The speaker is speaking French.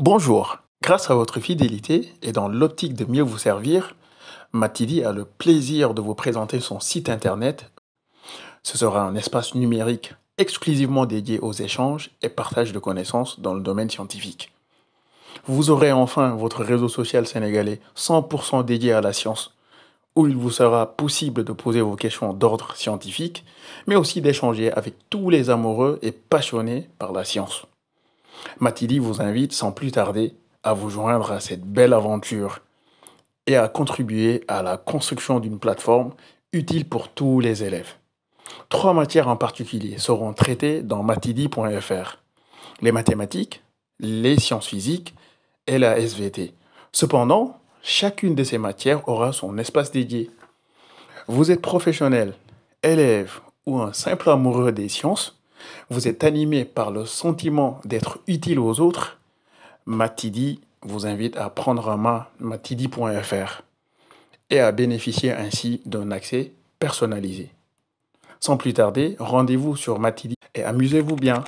Bonjour, grâce à votre fidélité et dans l'optique de mieux vous servir, Matidi a le plaisir de vous présenter son site internet. Ce sera un espace numérique exclusivement dédié aux échanges et partage de connaissances dans le domaine scientifique. Vous aurez enfin votre réseau social sénégalais 100% dédié à la science, où il vous sera possible de poser vos questions d'ordre scientifique, mais aussi d'échanger avec tous les amoureux et passionnés par la science. Matidi vous invite sans plus tarder à vous joindre à cette belle aventure et à contribuer à la construction d'une plateforme utile pour tous les élèves. Trois matières en particulier seront traitées dans matidi.fr. Les mathématiques, les sciences physiques et la SVT. Cependant, chacune de ces matières aura son espace dédié. Vous êtes professionnel, élève ou un simple amoureux des sciences, vous êtes animé par le sentiment d'être utile aux autres, Matidi vous invite à prendre en main matidi.fr et à bénéficier ainsi d'un accès personnalisé. Sans plus tarder, rendez-vous sur Matidi et amusez-vous bien.